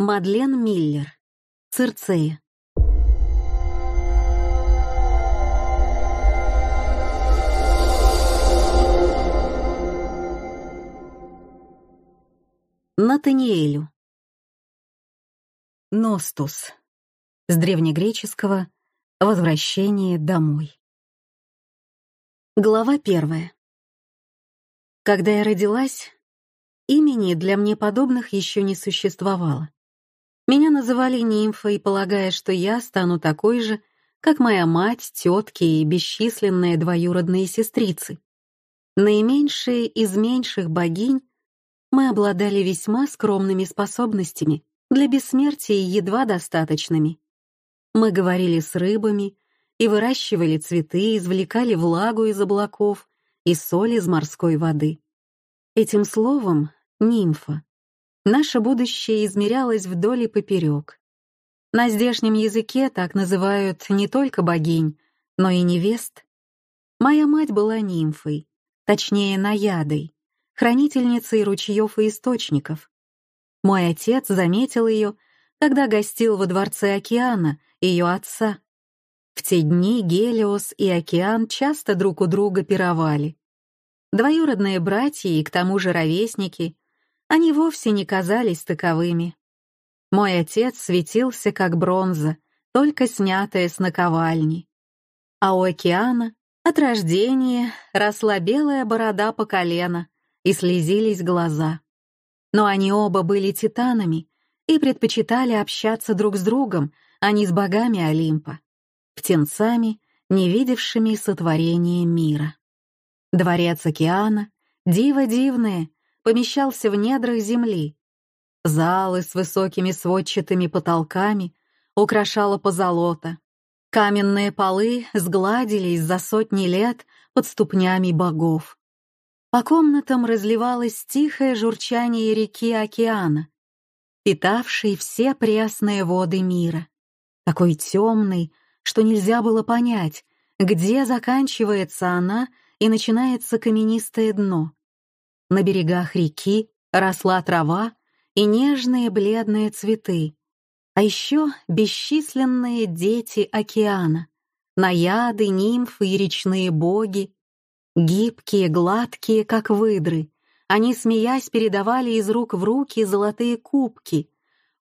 Мадлен Миллер. Цирцея. Натаниэлю. Ностус. С древнегреческого «возвращение домой». Глава первая. Когда я родилась, имени для мне подобных еще не существовало. Меня называли нимфой, полагая, что я стану такой же, как моя мать, тетки и бесчисленные двоюродные сестрицы. Наименьшие из меньших богинь мы обладали весьма скромными способностями, для бессмертия едва достаточными. Мы говорили с рыбами и выращивали цветы, извлекали влагу из облаков и соль из морской воды. Этим словом «нимфа» Наше будущее измерялось вдоль и поперек. На здешнем языке так называют не только богинь, но и невест. Моя мать была нимфой, точнее, наядой, хранительницей ручьев и источников. Мой отец заметил ее, когда гостил во дворце океана, ее отца. В те дни Гелиос и океан часто друг у друга пировали. Двоюродные братья и к тому же ровесники они вовсе не казались таковыми. Мой отец светился как бронза, только снятая с наковальни. А у океана от рождения росла белая борода по колено и слезились глаза. Но они оба были титанами и предпочитали общаться друг с другом, а не с богами Олимпа, птенцами, не видевшими сотворения мира. Дворец океана, диво дивное, помещался в недрах земли. Залы с высокими сводчатыми потолками украшала позолота. Каменные полы сгладились за сотни лет под ступнями богов. По комнатам разливалось тихое журчание реки океана, питавшей все пресные воды мира. Такой темный, что нельзя было понять, где заканчивается она и начинается каменистое дно. На берегах реки росла трава и нежные бледные цветы, а еще бесчисленные дети океана, наяды, нимфы и речные боги, гибкие, гладкие, как выдры. Они, смеясь, передавали из рук в руки золотые кубки,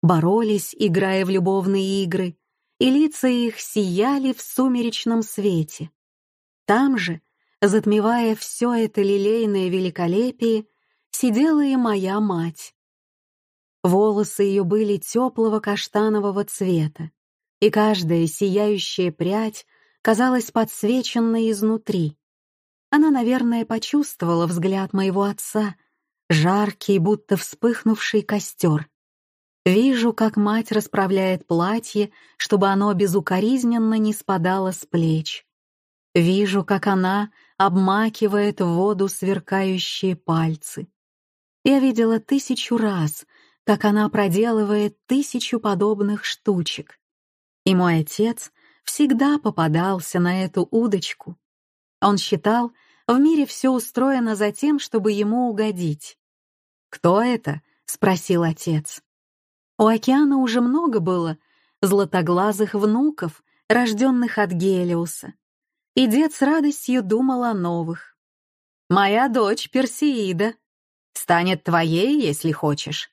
боролись, играя в любовные игры, и лица их сияли в сумеречном свете. Там же — Затмевая все это лилейное великолепие, сидела и моя мать. Волосы ее были теплого каштанового цвета, и каждая сияющая прядь казалась подсвеченной изнутри. Она, наверное, почувствовала взгляд моего отца, жаркий, будто вспыхнувший костер. Вижу, как мать расправляет платье, чтобы оно безукоризненно не спадало с плеч. Вижу, как она обмакивает в воду сверкающие пальцы. Я видела тысячу раз, как она проделывает тысячу подобных штучек. И мой отец всегда попадался на эту удочку. Он считал, в мире все устроено за тем, чтобы ему угодить. «Кто это?» — спросил отец. У океана уже много было златоглазых внуков, рожденных от Гелиуса и дед с радостью думал о новых. «Моя дочь Персеида. Станет твоей, если хочешь».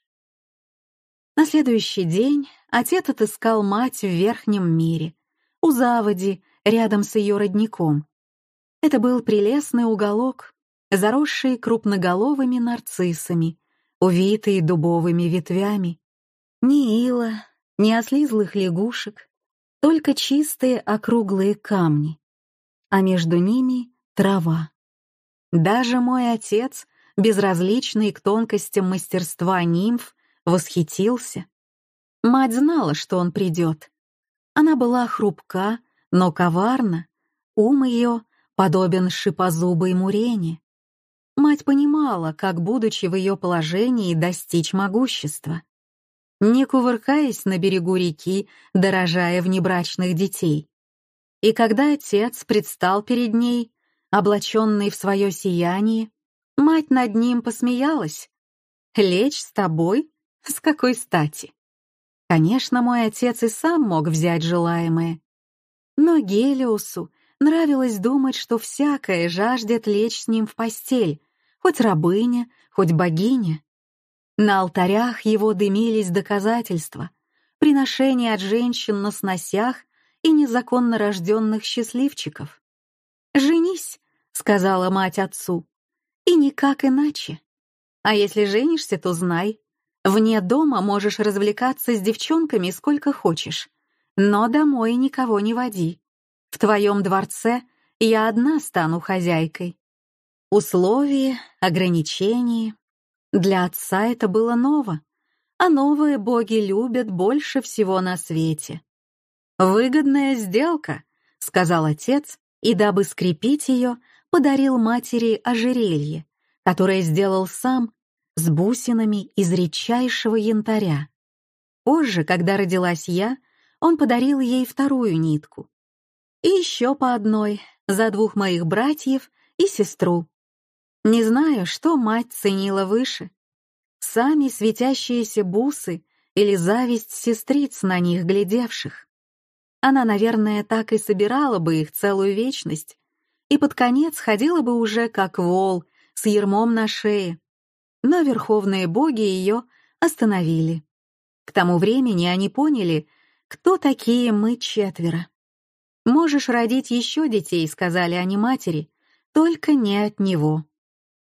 На следующий день отец отыскал мать в верхнем мире, у заводи, рядом с ее родником. Это был прелестный уголок, заросший крупноголовыми нарциссами, увитый дубовыми ветвями. Ни ила, ни ослизлых лягушек, только чистые округлые камни а между ними — трава. Даже мой отец, безразличный к тонкостям мастерства нимф, восхитился. Мать знала, что он придет. Она была хрупка, но коварна, ум ее подобен шипозубой мурени. Мать понимала, как, будучи в ее положении, достичь могущества. Не кувыркаясь на берегу реки, дорожая внебрачных детей, и когда отец предстал перед ней, облаченный в свое сияние, мать над ним посмеялась. «Лечь с тобой? С какой стати?» Конечно, мой отец и сам мог взять желаемое. Но Гелиосу нравилось думать, что всякое жаждет лечь с ним в постель, хоть рабыня, хоть богиня. На алтарях его дымились доказательства, приношения от женщин на сносях и незаконно рожденных счастливчиков. «Женись», — сказала мать отцу, — «и никак иначе. А если женишься, то знай, вне дома можешь развлекаться с девчонками сколько хочешь, но домой никого не води. В твоем дворце я одна стану хозяйкой». Условия, ограничения. Для отца это было ново, а новые боги любят больше всего на свете. «Выгодная сделка», — сказал отец, и, дабы скрепить ее, подарил матери ожерелье, которое сделал сам с бусинами из редчайшего янтаря. Позже, когда родилась я, он подарил ей вторую нитку. И еще по одной, за двух моих братьев и сестру. Не знаю, что мать ценила выше. Сами светящиеся бусы или зависть сестриц на них глядевших. Она, наверное, так и собирала бы их целую вечность, и под конец ходила бы уже как вол, с ермом на шее. Но верховные боги ее остановили. К тому времени они поняли, кто такие мы четверо. «Можешь родить еще детей», — сказали они матери, — «только не от него».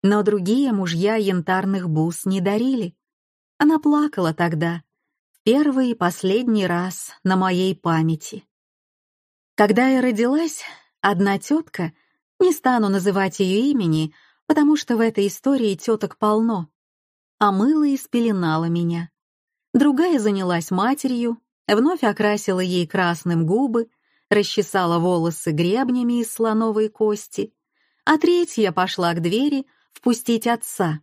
Но другие мужья янтарных бус не дарили. Она плакала тогда, Первый и последний раз на моей памяти. Когда я родилась, одна тетка, не стану называть ее имени, потому что в этой истории теток полно, омыла а и спеленала меня. Другая занялась матерью, вновь окрасила ей красным губы, расчесала волосы гребнями из слоновой кости, а третья пошла к двери впустить отца.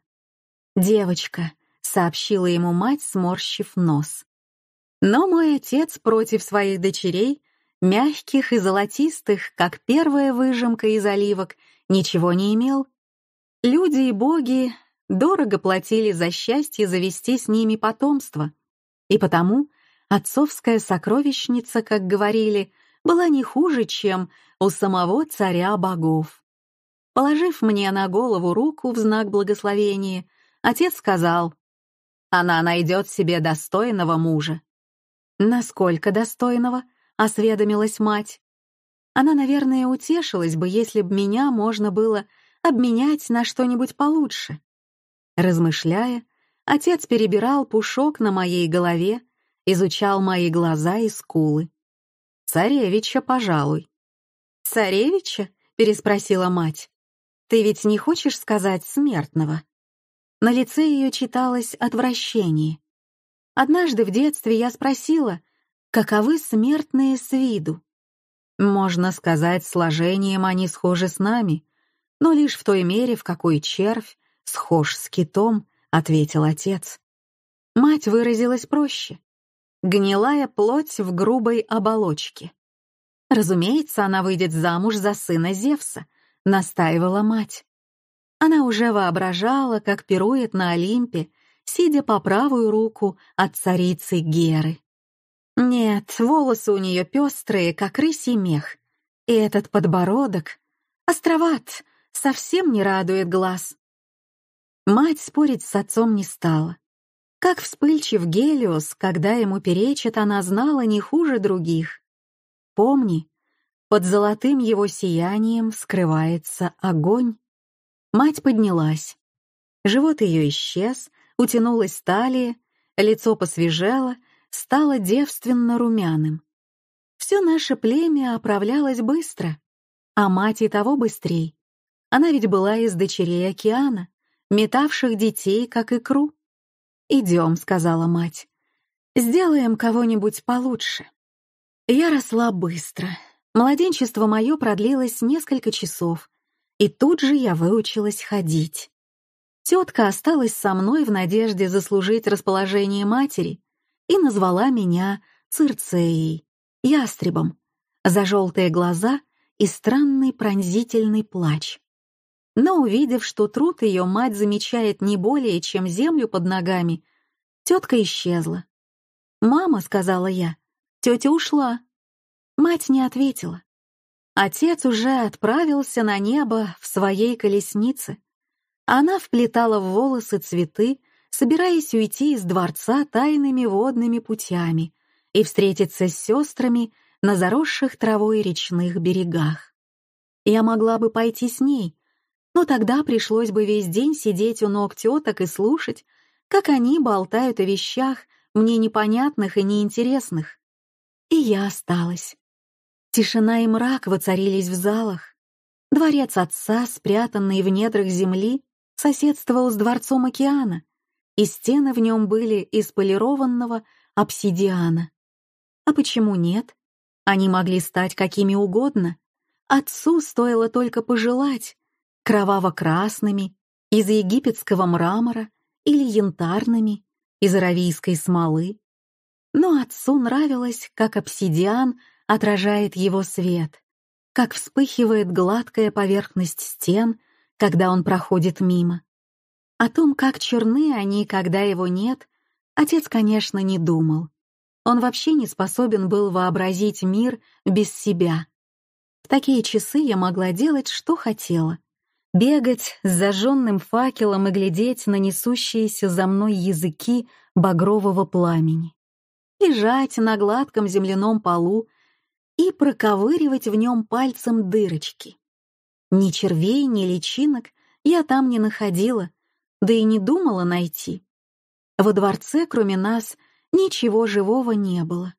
«Девочка», — сообщила ему мать, сморщив нос. Но мой отец против своих дочерей, мягких и золотистых, как первая выжимка из оливок, ничего не имел. Люди и боги дорого платили за счастье завести с ними потомство. И потому отцовская сокровищница, как говорили, была не хуже, чем у самого царя богов. Положив мне на голову руку в знак благословения, отец сказал, «Она найдет себе достойного мужа». «Насколько достойного?» — осведомилась мать. Она, наверное, утешилась бы, если б меня можно было обменять на что-нибудь получше. Размышляя, отец перебирал пушок на моей голове, изучал мои глаза и скулы. «Царевича, пожалуй». «Царевича?» — переспросила мать. «Ты ведь не хочешь сказать смертного?» На лице ее читалось отвращение. Однажды в детстве я спросила, каковы смертные с виду. Можно сказать, сложением они схожи с нами, но лишь в той мере, в какой червь схож с китом, ответил отец. Мать выразилась проще. Гнилая плоть в грубой оболочке. Разумеется, она выйдет замуж за сына Зевса, настаивала мать. Она уже воображала, как пирует на Олимпе сидя по правую руку от царицы Геры. Нет, волосы у нее пестрые, как рысий мех. И этот подбородок, островат, совсем не радует глаз. Мать спорить с отцом не стала. Как вспыльчив Гелиос, когда ему перечит, она знала не хуже других. Помни, под золотым его сиянием скрывается огонь. Мать поднялась. Живот ее исчез, утянулась талия, лицо посвежело, стало девственно румяным. Все наше племя оправлялось быстро, а мать и того быстрей. Она ведь была из дочерей океана, метавших детей, как икру. «Идем», — сказала мать, — «сделаем кого-нибудь получше». Я росла быстро. Младенчество мое продлилось несколько часов, и тут же я выучилась ходить. Тетка осталась со мной в надежде заслужить расположение матери и назвала меня Цирцеей, ястребом, за желтые глаза и странный пронзительный плач. Но увидев, что труд ее мать замечает не более, чем землю под ногами, тетка исчезла. «Мама», — сказала я, — «тетя ушла». Мать не ответила. Отец уже отправился на небо в своей колеснице — она вплетала в волосы цветы, собираясь уйти из дворца тайными водными путями и встретиться с сестрами на заросших травой речных берегах. Я могла бы пойти с ней, но тогда пришлось бы весь день сидеть у ног теток и слушать, как они болтают о вещах, мне непонятных и неинтересных. И я осталась. Тишина и мрак воцарились в залах. Дворец отца, спрятанный в недрах земли, соседствовал с дворцом океана, и стены в нем были из полированного обсидиана. А почему нет? Они могли стать какими угодно. Отцу стоило только пожелать — кроваво-красными, из египетского мрамора или янтарными, из аравийской смолы. Но отцу нравилось, как обсидиан отражает его свет, как вспыхивает гладкая поверхность стен — когда он проходит мимо. О том, как черны они, когда его нет, отец, конечно, не думал. Он вообще не способен был вообразить мир без себя. В такие часы я могла делать, что хотела. Бегать с зажженным факелом и глядеть на несущиеся за мной языки багрового пламени. Лежать на гладком земляном полу и проковыривать в нем пальцем дырочки. Ни червей, ни личинок я там не находила, да и не думала найти. Во дворце, кроме нас, ничего живого не было.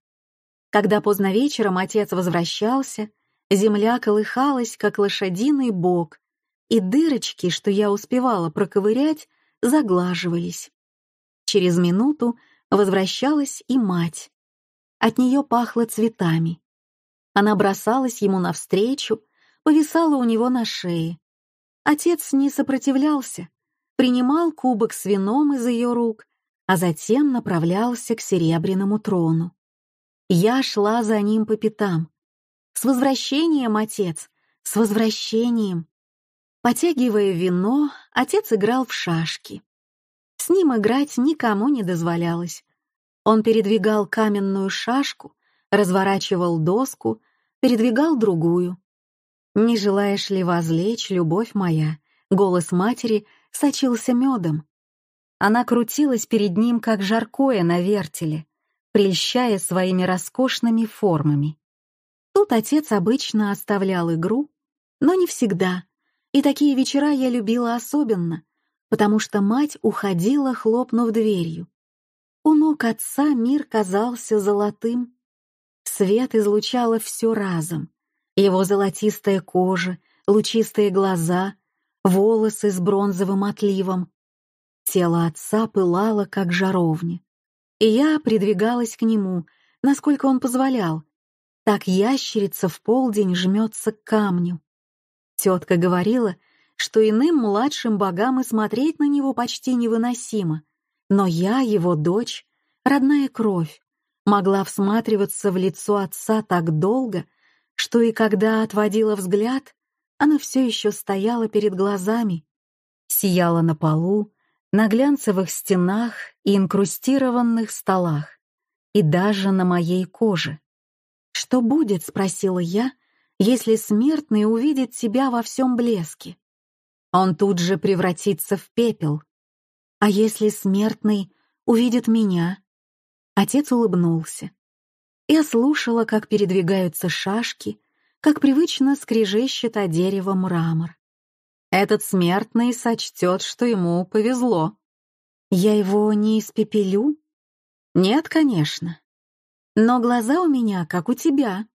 Когда поздно вечером отец возвращался, земля колыхалась, как лошадиный бок, и дырочки, что я успевала проковырять, заглаживались. Через минуту возвращалась и мать. От нее пахло цветами. Она бросалась ему навстречу, повисала у него на шее. Отец не сопротивлялся, принимал кубок с вином из ее рук, а затем направлялся к серебряному трону. Я шла за ним по пятам. «С возвращением, отец! С возвращением!» Потягивая вино, отец играл в шашки. С ним играть никому не дозволялось. Он передвигал каменную шашку, разворачивал доску, передвигал другую. «Не желаешь ли возлечь, любовь моя?» Голос матери сочился медом. Она крутилась перед ним, как жаркое на вертеле, прельщая своими роскошными формами. Тут отец обычно оставлял игру, но не всегда. И такие вечера я любила особенно, потому что мать уходила, хлопнув дверью. У ног отца мир казался золотым. Свет излучало все разом, его золотистая кожа, лучистые глаза, волосы с бронзовым отливом. Тело отца пылало, как жаровня. И я придвигалась к нему, насколько он позволял. Так ящерица в полдень жмется к камню. Тетка говорила, что иным младшим богам и смотреть на него почти невыносимо. Но я, его дочь, родная кровь, могла всматриваться в лицо отца так долго, что и когда отводила взгляд, оно все еще стояло перед глазами, сияло на полу, на глянцевых стенах и инкрустированных столах, и даже на моей коже. «Что будет?» — спросила я, «если смертный увидит себя во всем блеске?» Он тут же превратится в пепел. «А если смертный увидит меня?» Отец улыбнулся. Я слушала, как передвигаются шашки, как привычно скрежещет о дерево мрамор. Этот смертный сочтет, что ему повезло. Я его не испепелю? Нет, конечно. Но глаза у меня, как у тебя.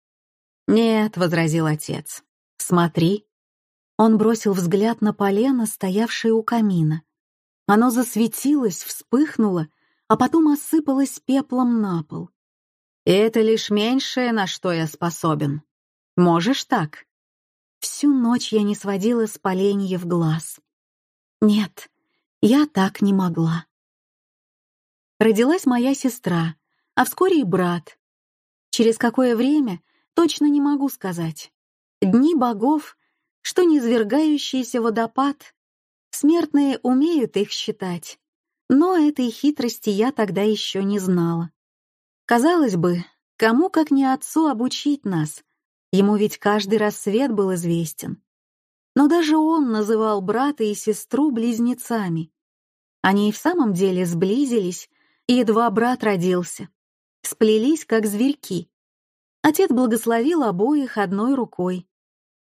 Нет, — возразил отец. Смотри. Он бросил взгляд на полено, стоявшее у камина. Оно засветилось, вспыхнуло, а потом осыпалось пеплом на пол — и это лишь меньшее, на что я способен. Можешь так?» Всю ночь я не сводила с Поленья в глаз. Нет, я так не могла. Родилась моя сестра, а вскоре и брат. Через какое время, точно не могу сказать. Дни богов, что низвергающийся водопад. Смертные умеют их считать, но этой хитрости я тогда еще не знала. Казалось бы, кому как не отцу обучить нас? Ему ведь каждый рассвет был известен. Но даже он называл брата и сестру близнецами. Они и в самом деле сблизились, и едва брат родился. Сплелись, как зверьки. Отец благословил обоих одной рукой.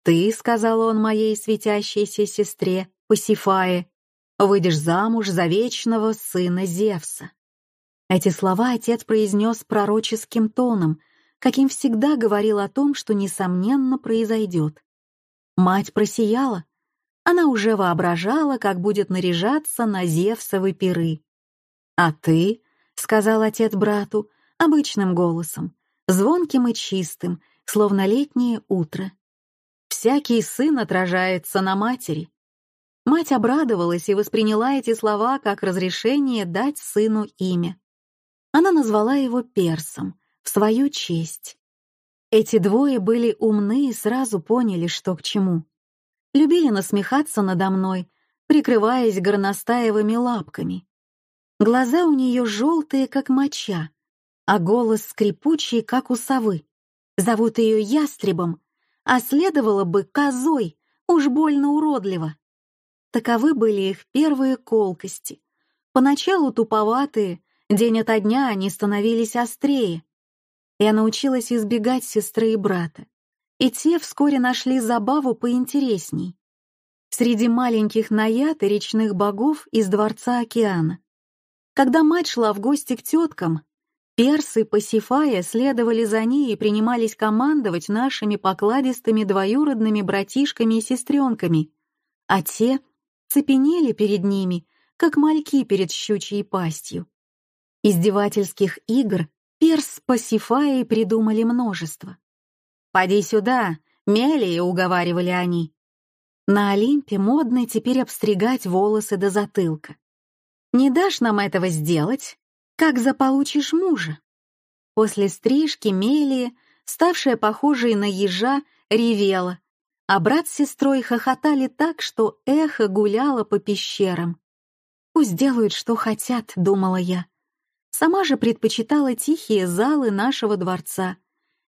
«Ты», — сказал он моей светящейся сестре, Пасифае, — «выйдешь замуж за вечного сына Зевса». Эти слова отец произнес пророческим тоном, каким всегда говорил о том, что, несомненно, произойдет. Мать просияла. Она уже воображала, как будет наряжаться на Зевсовы пиры. «А ты?» — сказал отец брату, обычным голосом, звонким и чистым, словно летнее утро. «Всякий сын отражается на матери». Мать обрадовалась и восприняла эти слова как разрешение дать сыну имя. Она назвала его Персом в свою честь. Эти двое были умны и сразу поняли, что к чему. Любили насмехаться надо мной, прикрываясь горностаевыми лапками. Глаза у нее желтые, как моча, а голос скрипучий, как у совы. Зовут ее ястребом, а следовало бы козой, уж больно уродливо. Таковы были их первые колкости. Поначалу туповатые, День ото дня они становились острее. Я научилась избегать сестры и брата. И те вскоре нашли забаву поинтересней. Среди маленьких наяд и речных богов из дворца океана. Когда мать шла в гости к теткам, персы Пасифая следовали за ней и принимались командовать нашими покладистыми двоюродными братишками и сестренками, а те цепенели перед ними, как мальки перед щучьей пастью. Издевательских игр Перс с придумали множество. «Поди сюда, Мелие, уговаривали они. На Олимпе модно теперь обстригать волосы до затылка. «Не дашь нам этого сделать? Как заполучишь мужа?» После стрижки Мелии, ставшая похожей на ежа, ревела, а брат с сестрой хохотали так, что эхо гуляло по пещерам. «Пусть делают, что хотят», — думала я. Сама же предпочитала тихие залы нашего дворца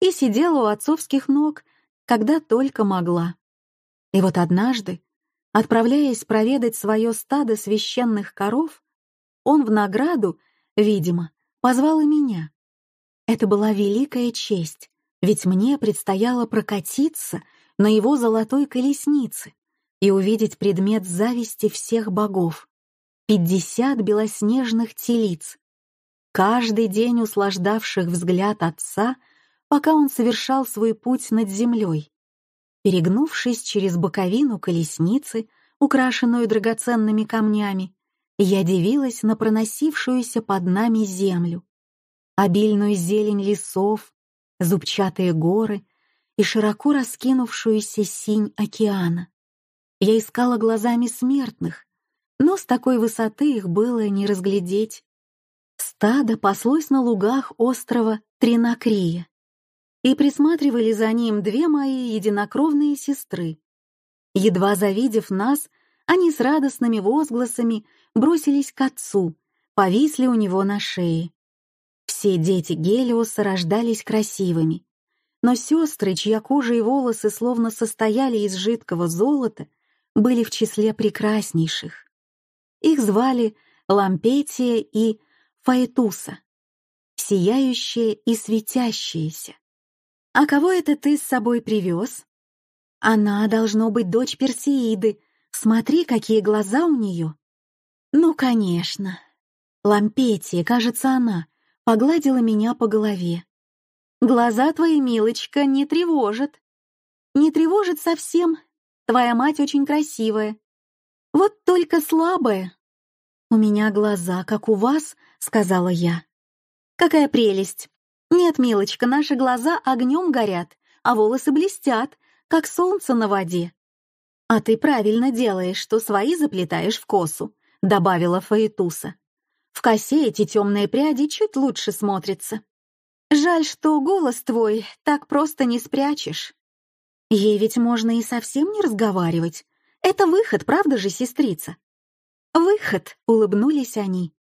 и сидела у отцовских ног, когда только могла. И вот однажды, отправляясь проведать свое стадо священных коров, он в награду, видимо, позвал и меня. Это была великая честь, ведь мне предстояло прокатиться на его золотой колеснице и увидеть предмет зависти всех богов. Пятьдесят белоснежных телиц, каждый день услаждавших взгляд отца, пока он совершал свой путь над землей. Перегнувшись через боковину колесницы, украшенную драгоценными камнями, я дивилась на проносившуюся под нами землю, обильную зелень лесов, зубчатые горы и широко раскинувшуюся синь океана. Я искала глазами смертных, но с такой высоты их было не разглядеть. Стадо паслось на лугах острова Тринакрия, и присматривали за ним две мои единокровные сестры. Едва завидев нас, они с радостными возгласами бросились к отцу, повисли у него на шее. Все дети Гелиоса рождались красивыми, но сестры, чья кожа и волосы словно состояли из жидкого золота, были в числе прекраснейших. Их звали Лампетия и Фаэтуса, сияющее и светящееся. «А кого это ты с собой привез?» «Она, должно быть, дочь Персеиды. Смотри, какие глаза у нее!» «Ну, конечно!» Лампетия, кажется, она, погладила меня по голове. «Глаза твои, милочка, не тревожат. Не тревожит совсем. Твоя мать очень красивая. Вот только слабая, «У меня глаза, как у вас», — сказала я. «Какая прелесть! Нет, милочка, наши глаза огнем горят, а волосы блестят, как солнце на воде». «А ты правильно делаешь, что свои заплетаешь в косу», — добавила Фаэтуса. «В косе эти темные пряди чуть лучше смотрятся. Жаль, что голос твой так просто не спрячешь. Ей ведь можно и совсем не разговаривать. Это выход, правда же, сестрица?» «Выход!» — улыбнулись они.